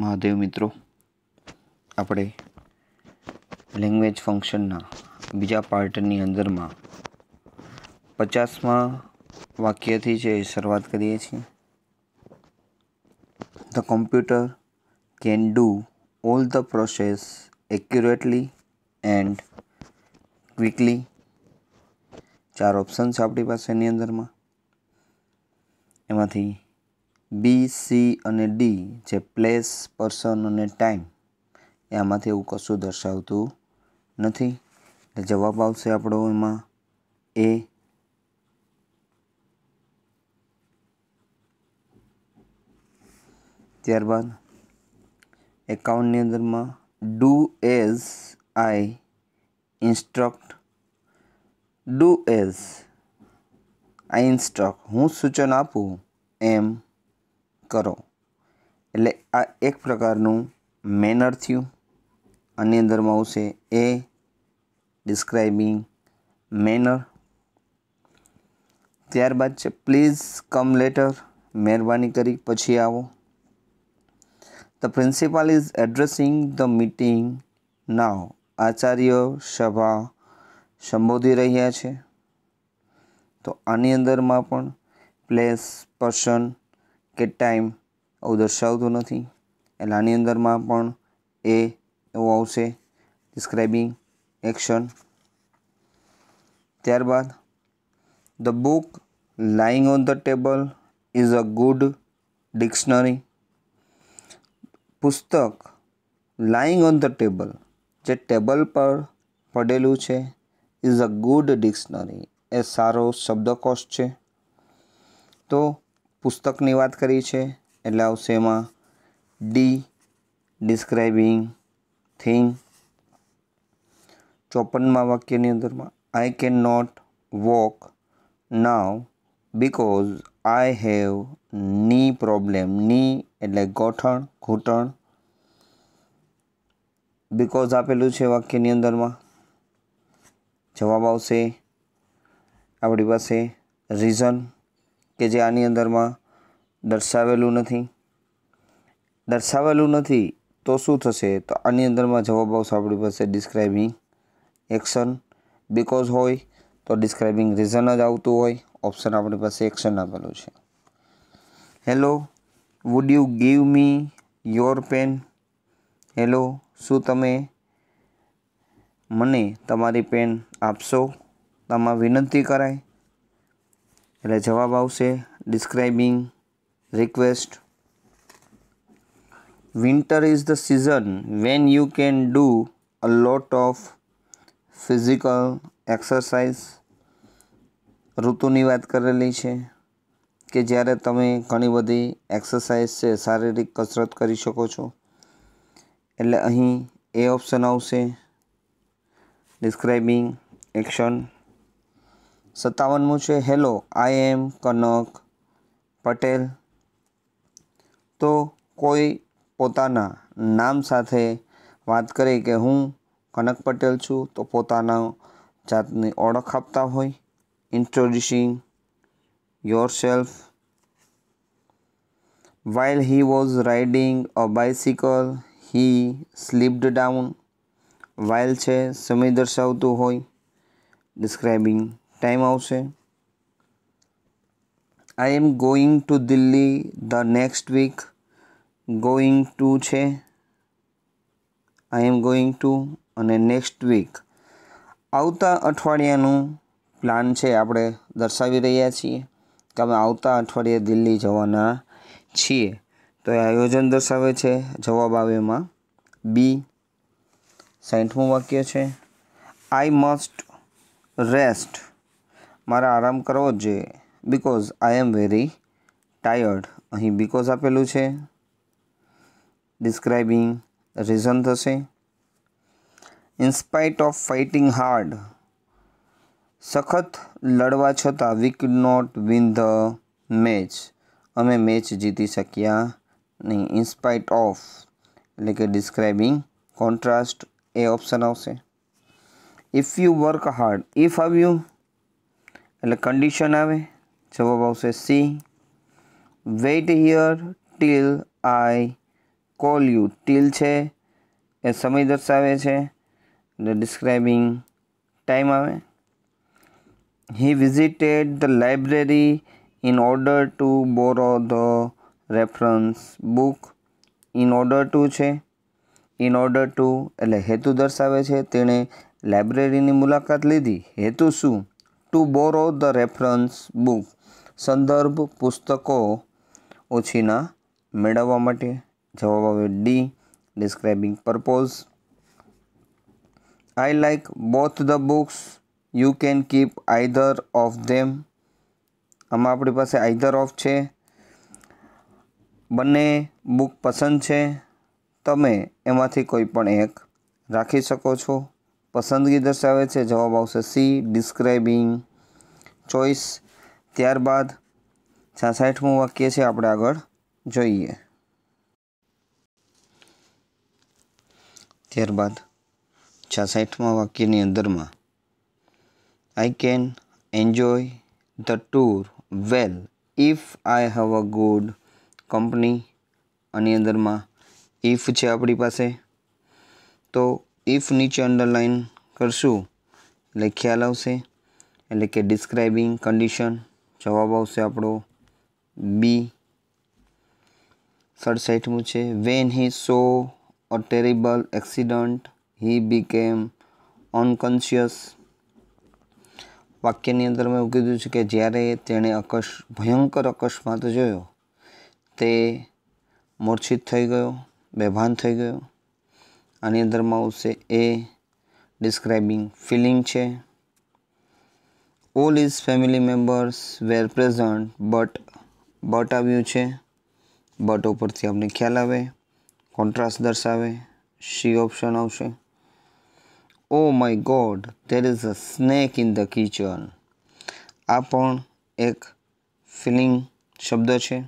મહાદેવ મિત્રો આપણે લેંગ્વેજ ફંક્શનના બીજા પાર્ટની અંદરમાં પચાસમાં વાક્યથી છે શરૂઆત કરીએ છીએ the computer can do all the process accurately and quickly ચાર ઓપ્શન્સ આપણી પાસે એની અંદરમાં એમાંથી બી સી અને ડી જે પ્લેસ પર્સન અને ટાઈમ એ આમાંથી એવું કશું દર્શાવતું નથી એટલે જવાબ આવશે આપણો એમાં એ ત્યારબાદ એકાઉન્ટની અંદરમાં do as I instruct do as I instruct હું સૂચન આપું એમ કરો એટલે આ એક પ્રકારનું મેનર થયું આની અંદરમાં આવશે એ ડિસ્ક્રાઇબિંગ મેનર ત્યારબાદ છે પ્લીઝ કમ લેટર મહેરબાની કરી પછી આવો the principal is addressing the meeting now આચાર્ય સભા સંબોધી રહ્યા છે તો આની અંદરમાં પણ પ્લેસ પર્સન કે ટાઈમ આવું દર્શાવતો નથી એટલે અંદરમાં પણ એ એવું આવશે ડિસ્ક્રાઇબિંગ એક્શન ત્યારબાદ the book lying on the table is a good dictionary પુસ્તક લાઈંગ ઓન ધ ટેબલ જે ટેબલ પર પડેલું છે ઇઝ અ ગુડ ડિક્શનરી એ સારો શબ્દકોશ છે તો પુસ્તકની વાત કરી છે એટલે આવશે એમાં ડી ડિસ્ક્રાઇબિંગ થિંગ ચોપનમાં વાક્યની અંદરમાં I can not walk now because I have knee problem knee એટલે ગોઠણ ઘૂંટણ બિકોઝ આપેલું છે વાક્યની અંદરમાં જવાબ આવશે આપણી પાસે રીઝન કે જે આની અંદરમાં દર્શાવેલું નથી દર્શાવેલું નથી તો શું થશે તો આની અંદરમાં જવાબ આવશે આપણી પાસે ડિસ્ક્રાઇબિંગ એક્શન બિકોઝ હોય તો ડિસ્ક્રાઇબિંગ રીઝન જ આવતું હોય ઓપ્શન આપણી પાસે એક્શન આપેલું છે hello would you give me your pen hello શું તમે મને તમારી પેન આપશો તમા વિનંતી કરાય એટલે જવાબ આવશે describing request winter is the season when you can do a lot of physical exercise ઋતુની વાત કરેલી છે કે જ્યારે તમે ઘણી બધી એક્સરસાઇઝ છે શારીરિક કસરત કરી શકો છો એટલે અહીં એ ઓપ્શન આવશે ડિસ્ક્રાઇબિંગ એક્શન સત્તાવનમું છે હેલો આઈ એમ કનક પટેલ તો કોઈ પોતાના નામ સાથે વાત કરે કે હું કનક પટેલ છું તો પોતાના જાતની ઓળખ આપતા હોય introducing yourself while he was riding a bicycle he slipped down while છે સમય દર્શાવતું હોય ડિસ્ક્રાઇબિંગ ટાઈમ આવશે I am going to Delhi the next week going to છે આઈ એમ ગોઈંગ ટુ અને નેક્સ્ટ વીક આવતા અઠવાડિયાનું પ્લાન છે આપણે દર્શાવી રહ્યા છીએ કે અમે આવતા અઠવાડિયે દિલ્હી જવાના છીએ તો એ આયોજન દર્શાવે છે જવાબ આવે એમાં બી સાઠમું વાક્ય છે આઈ મસ્ટ રેસ્ટ મારે આરામ કરવો જ જોઈએ because I am very tired અહીં બીકોઝ આપેલું છે ડિસ્ક્રાઇબિંગ રીઝન થશે ઇન્સ્પાઇટ ઓફ ફાઇટિંગ હાર્ડ સખત લડવા છતાં we could not win the match અમે મેચ જીતી શક્યા નહીં ઇન્સ્પાઇટ ઓફ એટલે કે ડિસ્ક્રાઇબિંગ કોન્ટ્રાસ્ટ એ ઓપ્શન આવશે if you work hard if આવ્યું એટલે કન્ડિશન આવે જવાબ આવશે C wait here till I call you till છે એ સમય દર્શાવે છે એટલે ડિસ્ક્રાઇબિંગ ટાઈમ આવે he visited the library in order to borrow the reference book in order to છે ઇન ઓર્ડર ટુ એટલે હેતુ દર્શાવે છે તેણે લાઇબ્રેરીની મુલાકાત લીધી હેતુ શું to borrow the reference book સંદર્ભ પુસ્તકો ઓછીના મેળવવા માટે જવાબ આવે D describing purpose I like both the books you can keep either of them આમાં આપણી પાસે આઈધર ઓફ છે બંને બુક પસંદ છે તમે એમાંથી કોઈ પણ એક રાખી શકો છો પસંદગી દર્શાવે છે જવાબ આવશે સી ડિસ્ક્રાઇબિંગ ચોઈસ ત્યારબાદ છાસઠમું વાક્ય છે આપણે આગળ જોઈએ ત્યારબાદ છાસઠમાં વાક્યની અંદરમાં I can enjoy the tour well if I have a good company આની અંદરમાં ઇફ છે આપણી પાસે તો ઇફ નીચે અંડરલાઇન કરશું એટલે ખ્યાલ આવશે એટલે કે ડિસ્ક્રાઇબિંગ કન્ડિશન જવાબ આવશે આપણો બી સડસઠમું છે when he saw a terrible accident he became unconscious વાક્યની અંદર મેં એવું કીધું છે કે જ્યારે તેણે અકસ્ ભયંકર અકસ્માત જોયો તે મૂર્છિત થઈ ગયો બેભાન થઈ ગયો આની અંદરમાં આવશે એ ડિસ્ક્રાઇબિંગ ફિલિંગ છે all his family members were present but but આવ્યું છે but ઉપરથી આપણે ખ્યાલ આવે કોન્ટ્રાસ્ટ દર્શાવે શી ઓપ્શન આવશે oh my god there is a snake in the kitchen આ પણ એક ફિલિંગ શબ્દ છે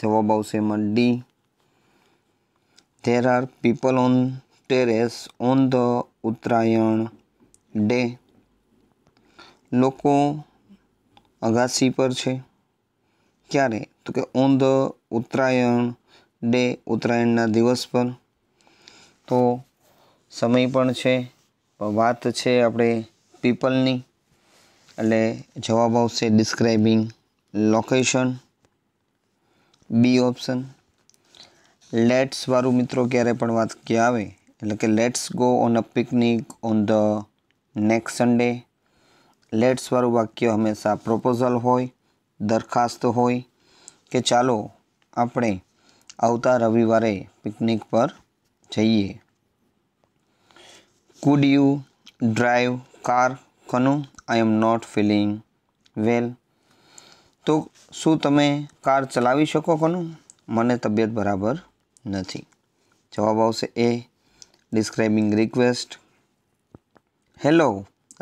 જવાબ આવશે એમાં D there are people on terrace on the Uttarayan day લોકો અગાસી પર છે ક્યારે તો કે ઓન ધ ઉત્તરાયણ ડે ઉત્તરાયણના દિવસ પર તો સમય પણ છે વાત છે આપણે પીપલની એટલે જવાબ આવશે describing location B option let's વાળું મિત્રો ક્યારે પણ વાત કે આવે એટલે કે let's go on a picnic on the next Sunday let's वालू वाक्य हमेशा प्रपोजल होरखास्त हो के चालो अपने आता रविवार पिकनिक पर जाइए कूड यू ड्राइव कार कनू I am not feeling well तो शू ते कार चला शको कनु मैंने तबियत बराबर नहीं जवाब आ describing request hello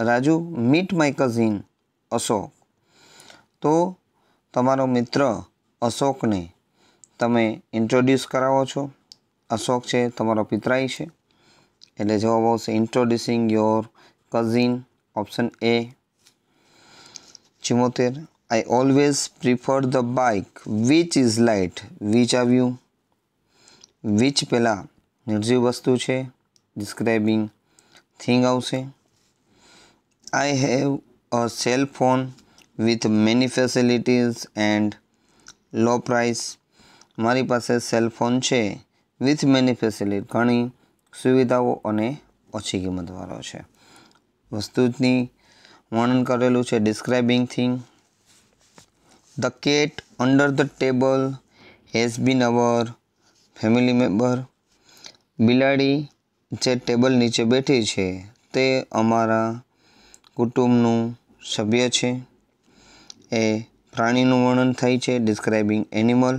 Raju meet my cousin Ashok તો તમારો મિત્ર અશોકને તમે ઇન્ટ્રોડ્યુસ કરાવો છો અશોક છે તમારો પિતરાઈ છે એટલે જવાબ આવશે introducing your cousin option A ચુમ્મોતેર I always prefer the bike which is light which આવ્યું વિચ પહેલાં નિર્જીવ વસ્તુ છે ડિસ્ક્રાઇબિંગ થિંગ આવશે I have a cell phone with many facilities and low price મારી પાસે સેલ ફોન છે વિથ મેની ફેસિલિટી ઘણી સુવિધાઓ અને ઓછી કિંમતવાળો છે વસ્તુની વર્ણન કરેલું છે describing thing the cat under the table has been our family member બિલાડી જે ટેબલ નીચે બેઠી છે તે અમારા કુટુંબનું સભ્ય છે એ પ્રાણીનું વર્ણન થાય છે describing animal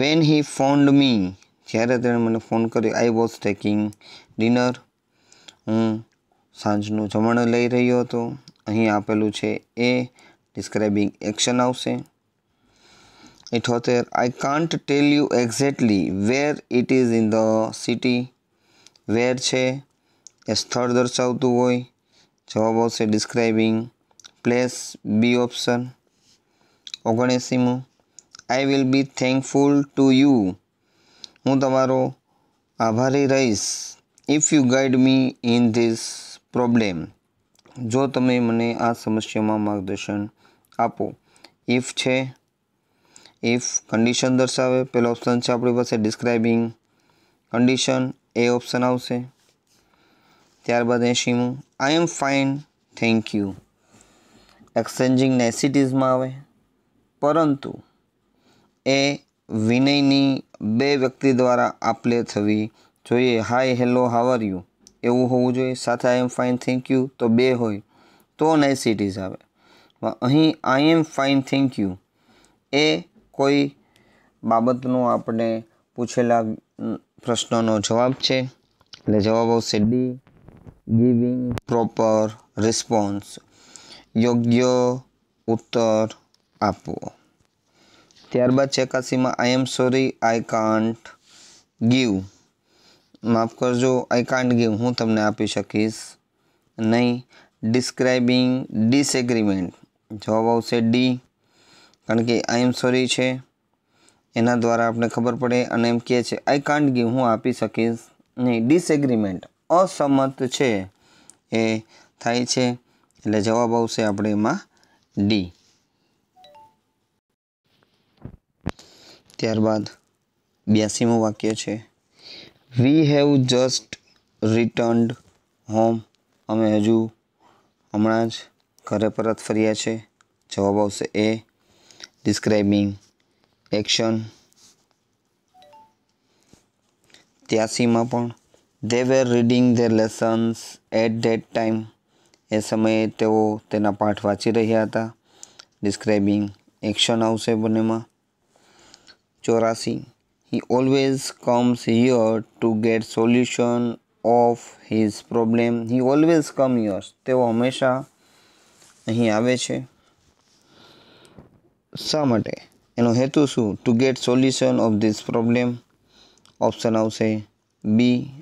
when he found me જ્યારે તેણે મને ફોન કર્યો આઈ વોઝ ટેકિંગ ડિનર હું સાંજનું જમણ લઈ રહ્યો હતો અહીં આપેલું છે એ ડિસ્ક્રાઇબિંગ એક્શન આવશે ઇઠોતેર I can't tell you exactly where it is in the city where છે એ સ્થળ દર્શાવતું હોય જવાબ આવશે ડિસ્ક્રાઇબિંગ પ્લેસ બી ઓપ્શન ઓગણએંસીમું I will be thankful to you હું તમારો આભારી રહીશ if you guide me in this problem જો તમે મને આ સમસ્યામાં માર્ગદર્શન આપો ઇફ છે ઇફ કન્ડિશન દર્શાવે પેલો ઓપ્શન છે આપણી પાસે ડિસ્ક્રાઇબિંગ કન્ડિશન એ ઓપ્શન આવશે ત્યારબાદ એંશીમું I am fine thank you exchanging નેસિટીઝમાં આવે પરંતુ એ વિનયની બે વ્યક્તિ દ્વારા આપલે થવી જોઈએ હાય હેલો હાવર યુ એવું હોવું જોઈએ સાથે I am fine thank you તો બે હોય તો નેસિટીઝ આવે અહીં I am fine thank you એ કોઈ બાબતનો આપણે પૂછેલા પ્રશ્નનો જવાબ છે એટલે જવાબ આવશે ડી ગિવિંગ પ્રોપર રિસ્પોન્સ યોગ્ય ઉત્તર આપવો ત્યારબાદ છે એકાસીમાં I am sorry I can't give માફ કરજો આઈ કાન્ટ ગીવ હું તમને આપી શકીશ નહીં ડિસ્ક્રાઇબિંગ ડિસએગ્રીમેન્ટ જવાબ આવશે ડી કારણ કે આઈ એમ સોરી છે એના દ્વારા આપણે ખબર પડે અને એમ કહે છે આઈ કાન્ટ ગીવ હું આપી શકીશ નહીં ડિસએગ્રીમેન્ટ અસંમત છે એ થાય છે એટલે જવાબ આવશે આપણે એમાં ડી ત્યારબાદ બ્યાસીમું વાક્ય છે we have just returned home અમે હજુ હમણાં જ ઘરે પરત ફર્યા છે જવાબ આવશે એ ડિસ્ક્રાઇબિંગ એક્શન ત્યાસીમાં પણ they were reading their lessons at that time એ સમયે તેઓ તેના પાઠ વાંચી રહ્યા હતા ડિસ્ક્રાઇબિંગ એક્શન આવશે બંનેમાં ચોરાસી he always comes here to get solution of his problem he always come years તેઓ હંમેશા અહીં આવે છે શા માટે એનો હેતુ શું to get solution of this problem option આવશે બી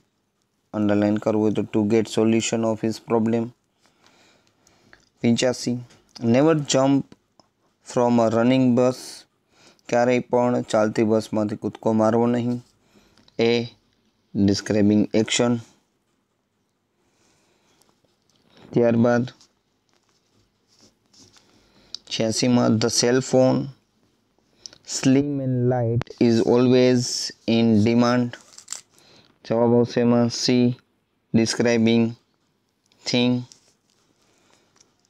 અંડરલાઇન કરવું હોય તો to get solution of his problem પિંચ્યાસી never jump from a running bus ક્યારેય પણ ચાલતી બસમાંથી કૂદકો મારવો નહીં એ ડિસ્ક્રાઇબિંગ એક્શન ત્યારબાદ છ્યાસીમાં the cellphone slim slim and light is always in demand જવાબ આવશે એમાં સી ડિસ્ક્રાઇબિંગ થિંગ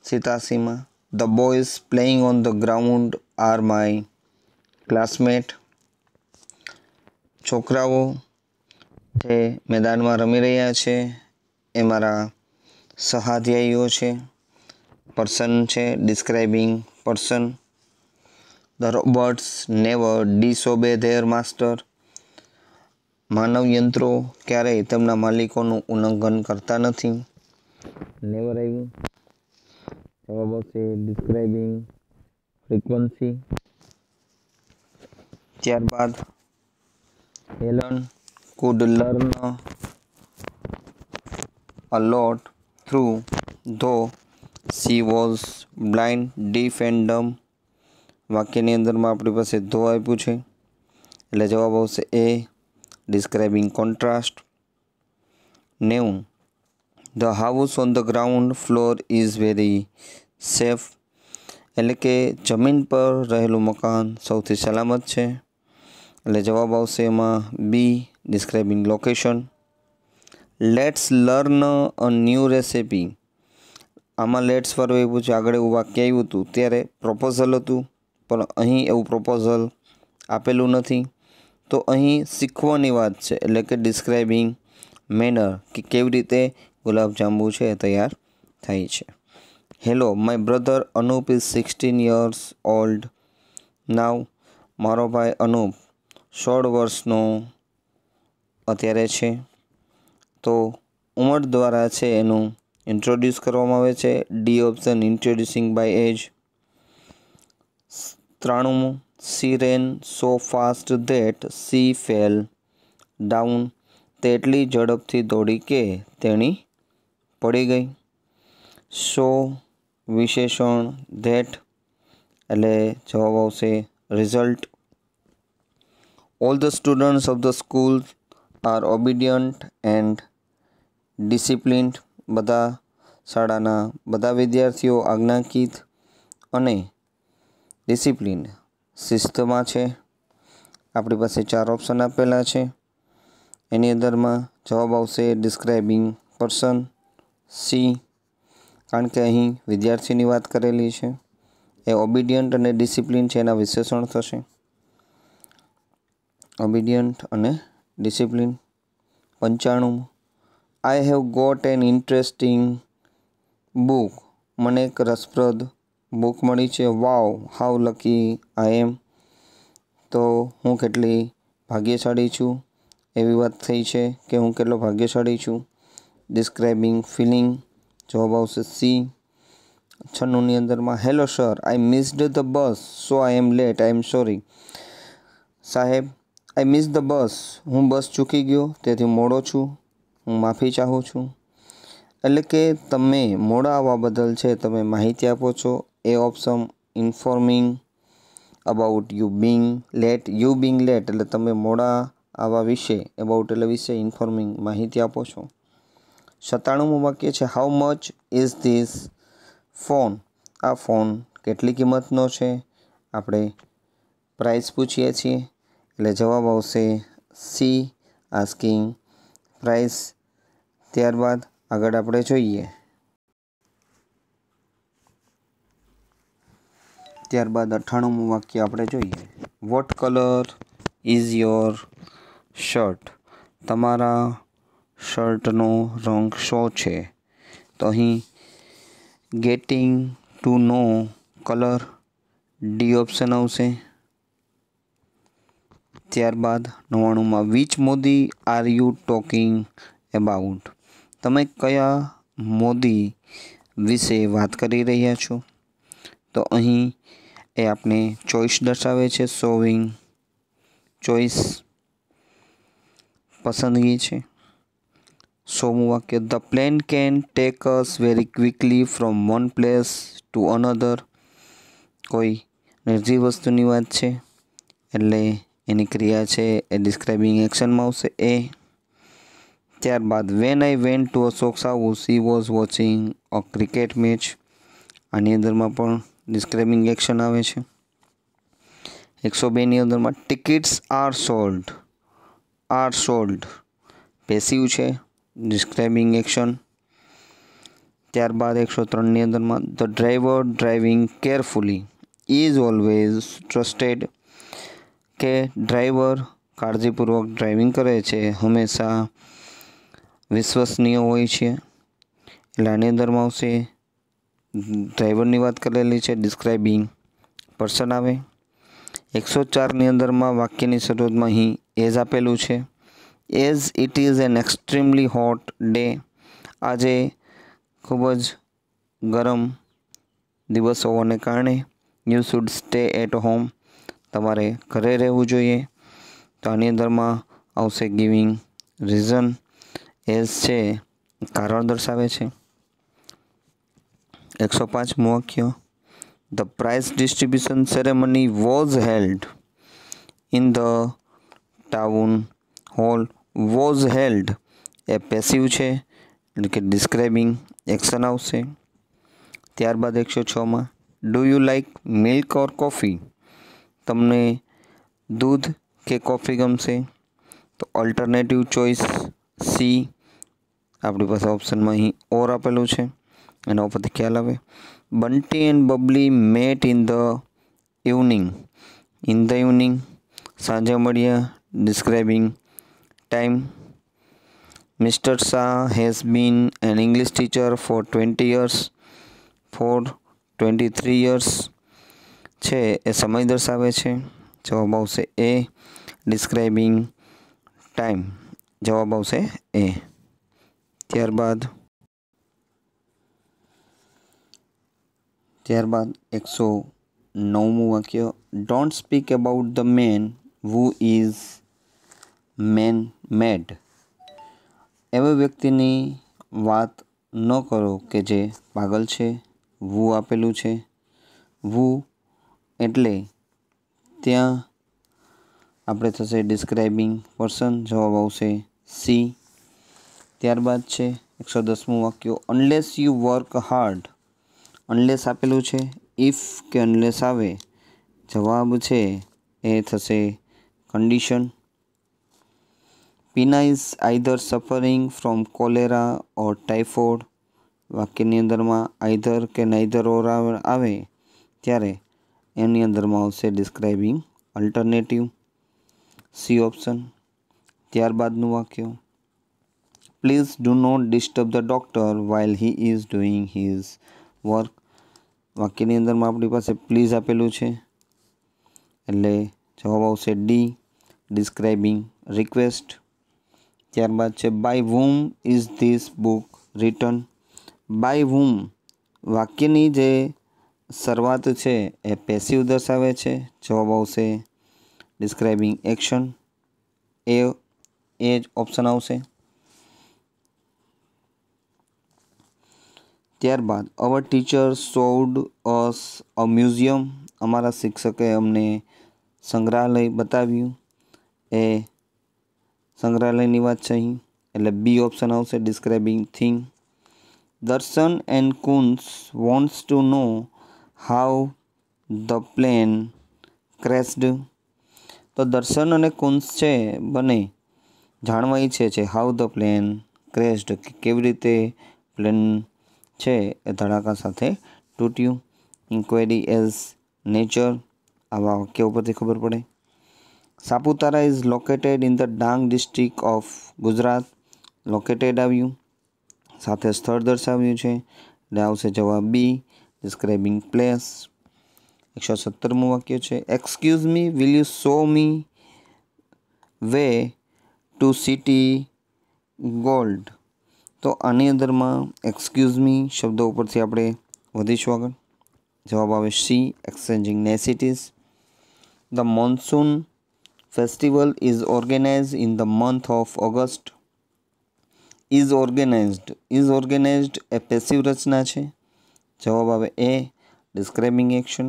સીતાસીમાં the boys playing on the ground are my classmate છોકરાઓ જે મેદાનમાં રમી રહ્યા છે એ મારા સહાધ્યાયીઓ છે પર્સન છે describing person the robots never disobey their master માનવ યંત્રો ક્યારેય તેમના માલિકોનું ઉલ્લંઘન કરતા નથી નેવર આવ્યું જવાબ આવશે ડિસ્ક્રાઇબિંગ ફ્રીક્વન્સી ત્યારબાદ Helen could learn a lot through though she she blind blind deaf and વાક્યની અંદરમાં આપણી પાસે ધો આપ્યું છે એટલે જવાબ આવશે એ describing contrast. Now, the house on the ground floor is very safe એટલે કે જમીન પર રહેલું મકાન સૌથી સલામત છે એટલે જવાબ આવશે એમાં B describing location let's learn a new recipe આમાં લેટ્સ પર એવું છે આગળ એવું વાક્ય આવ્યું હતું ત્યારે પ્રોપોઝલ હતું પણ અહીં એવું પ્રપોઝલ આપેલું નથી તો અહીં શીખવાની વાત છે એટલે કે ડિસ્ક્રાઇબિંગ મેનર કે કેવી રીતે ગુલાબજાંબુ છે તૈયાર થાય છે hello my brother Anup is sixteen years old now મારો ભાઈ અનુપ સોળ વર્ષનો અત્યારે છે તો ઉંમર દ્વારા છે એનું ઇન્ટ્રોડ્યુસ કરવામાં આવે છે D option introducing by age ત્રાણું She ran so fast that she fell down. તે ઝડપથી દોડી કે તેણી પડી ગઈ સો વિશેષણ ધેટ એટલે જવાબ આવશે result all the students of the school are obedient and disciplined બધા શાળાના બધા વિદ્યાર્થીઓ આજ્ઞાકીત અને ડિસિપ્લિન શિસ્તમાં છે આપણી પાસે ચાર ઓપ્શન આપેલા છે એની અંદરમાં જવાબ આવશે ડિસ્ક્રાઇબિંગ પર્સન સી કારણ કે અહીં વિદ્યાર્થીની વાત કરેલી છે એ ઓબિડિયન્ટ અને ડિસિપ્લિન છે એના વિશેષણ થશે ઓબિડિયન્ટ અને ડિસિપ્લિન પંચાણું I have got an interesting book મને એક રસપ્રદ બુક મળી છે વાવ હાઉ લકી આઈ એમ તો હું કેટલી ભાગ્યશાળી છું એવી વાત થઈ છે કે હું કેટલો ભાગ્યશાળી છું ડિસ્ક્રાઇબિંગ ફિલિંગ જોબ આવશે સી છન્નુંની અંદરમાં hello sir I missed the bus so I am late I am sorry સાહેબ આઈ મિસ ધ બસ હું બસ ચૂકી ગયો તેથી મોડો છું હું માફી ચાહું છું એટલે કે તમે મોડા આવવા બદલ છે તમે માહિતી આપો છો એ option informing about you being late you being late એટલે તમે મોડા આવા વિશે એબાઉટ એટલે વિશે ઇન્ફોર્મિંગ માહિતી આપો છો સત્તાણુંમું વાક્ય છે how much is this phone આ ફોન કેટલી કિંમતનો છે આપણે પ્રાઇસ પૂછીએ છીએ એટલે જવાબ આવશે સી આસ્કિંગ પ્રાઇસ ત્યારબાદ આગળ આપણે જોઈએ ત્યારબાદ અઠ્ઠાણુંમું વાક્ય આપણે જોઈએ what colour is your shirt તમારા શર્ટનો રંગ શો છે તો અહીં getting to know colour D option આવશે ત્યારબાદ નવાણુંમાં which Modi are you talking about તમે કયા મોદી વિશે વાત કરી રહ્યા છો તો અહીં એ આપણે ચોઈસ દર્શાવે છે સોવિંગ ચોઈસ પસંદગી છે સોમું વાક્ય the plane can take us very quickly from one place to another કોઈ નિર્જીવ વસ્તુની વાત છે એટલે એની ક્રિયા છે એ ડિસ્ક્રાઇબિંગ એક્શનમાં આવશે એ ત્યારબાદ when I went to Ashok Sahu she was watching a cricket match આની અંદરમાં પણ ડિસ્ક્રાઇબિંગ એક્શન આવે છે એકસો બેની અંદરમાં tickets are sold are sold passive છે ડિસ્ક્રાઇબિંગ એક્શન ત્યારબાદ એકસો ત્રણની અંદરમાં the driver driving carefully is always trusted કે ડ્રાઈવર કાળજીપૂર્વક ડ્રાઇવિંગ કરે છે હંમેશા વિશ્વસનીય હોય છે એટલે આની અંદરમાં આવશે ડ્રાઈવરની વાત કરેલી છે ડિસ્ક્રાઈબિંગ પર્સન આવે એકસો ચારની અંદરમાં વાક્યની શરૂઆતમાં અહીં એઝ આપેલું છે as it is an extremely hot day આજે ખૂબ જ ગરમ દિવસ હોવાને કારણે you should stay at home તમારે ઘરે રહેવું જોઈએ તો આની અંદરમાં આવશે ગિવિંગ રીઝન એઝ છે કારણ દર્શાવે છે એકસો પાંચમું વાક્ય the prize distribution ceremony was held in the town hall was held એ પેસિવ છે એટલે કે ડિસ્ક્રાઇબિંગ એક્શન આવશે ત્યારબાદ એકસો છમાં do you like milk or coffee તમને દૂધ કે કોફી ગમશે તો ઓલ્ટરનેટિવ ચોઈસ સી આપણી પાસે ઓપ્શનમાં અહીં ઓર આપેલું છે એના ઉપરથી ખ્યાલ આવે Bunty and Babli met in the evening in the evening સાંજે મળ્યા describing time mister Shah has been an English teacher for twenty years for twenty three years છે એ સમય દર્શાવે છે જવાબ આવશે એ ડિસ્ક્રાઇબિંગ ટાઈમ જવાબ આવશે એ ત્યારબાદ ત્યારબાદ એકસો નવમું વાક્ય don't speak about the man who is man mad એવા વ્યક્તિની વાત ન કરો કે જે પાગલ છે વુ આપેલું છે વુ એટલે ત્યાં આપણે થશે ડિસ્ક્રાઇબિંગ પર્સન જવાબ આવશે સી ત્યારબાદ છે એકસો દસમું વાક્ય unless you work hard unless આપેલું છે ઇફ કે અનલેસ આવે જવાબ છે એ થશે condition Pina is either suffering from cholera or typhoid વાક્યની અંદરમાં આઈધર કે નાઈધર ઓર આવે ત્યારે એની અંદરમાં આવશે ડિસ્ક્રાઇબિંગ અલ્ટરનેટિવ સી ઓપ્શન ત્યારબાદનું વાક્ય please do not disturb the doctor while he is doing his work વાક્યની અંદરમાં આપણી પાસે પ્લીઝ આપેલું છે એટલે જવાબ આવશે ડી ડિસ્ક્રાઇબિંગ રિક્વેસ્ટ ત્યારબાદ છે by whom is this book return by whom વાક્યની જે શરૂઆત છે એ પેસિવ દર્શાવે છે જવાબ આવશે ડિસ્ક્રાઇબિંગ એક્શન એ એ જ ઓપ્શન આવશે ત્યારબાદ અવર ટીચર સોડ અસ અ મ્યુઝિયમ અમારા શિક્ષકે અમને સંગ્રહાલય બતાવ્યું એ સંગ્રહાલયની વાત છે અહીં એટલે બી ઓપ્શન આવશે describing thing Darshan and Kunj wants to know how the plane crashed તો દર્શન અને કુન્સ છે બને જાણવા ઈચ્છે છે હાઉ ધ પ્લેન ક્રેસ્ડ કેવી રીતે પ્લેન છે એ ધડાકા સાથે તૂટ્યું ઇન્ક્વાયરી એઝ નેચર આવા વાક્યો ઉપરથી ખબર પડે Saputara is located in the Dang district of Gujarat located આવ્યું સાથે સ્થળ દર્શાવ્યું છે એટલે આવશે જવાબ બી ડિસ્ક્રાઇબિંગ પ્લેસ એકસો સત્તરમું વાક્ય છે excuse me will you show me way to City Gold તો આની અંદરમાં એક્સક્યુઝ મી શબ્દો ઉપરથી આપણે વધીશું આગળ જવાબ આવે C exchanging niceties the monsoon festival is organise in the month of August is organised is organised એ પેસિવ રચના છે જવાબ આવે એ ડિસ્ક્રાઇબિંગ એક્શન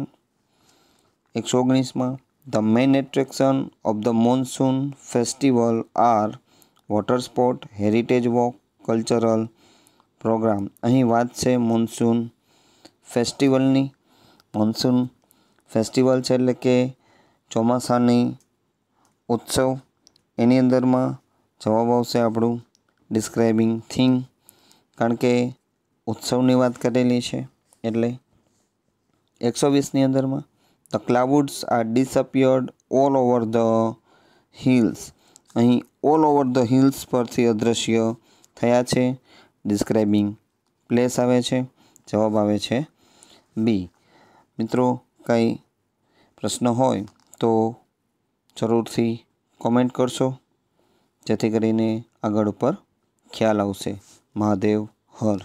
એકસો ઓગણીસમાં the main attraction of the monsoon festival are water sport heritage walk cultural programme અહીં વાત છે મોન્સૂન ફેસ્ટિવલની મોન્સૂન ફેસ્ટિવલ છે એટલે કે ચોમાસાની ઉત્સવ એની અંદરમાં જવાબ આવશે આપણું ડિસ્ક્રાઇબિંગ થિંગ કારણ કે ઉત્સવની વાત કરેલી છે એટલે એકસો વીસની અંદરમાં the clouds are disappeared all over the hills અહીં ઓલ ઓવર ધ હિલ્સ પરથી અદ્રશ્ય થયા છે ડિસ્ક્રાઇબિંગ પ્લેસ આવે છે જવાબ આવે છે બી મિત્રો કંઈ પ્રશ્ન હોય તો જરૂરથી કોમેન્ટ કરશો જેથી કરીને આગળ ઉપર ખ્યાલ આવશે મહાદેવ હર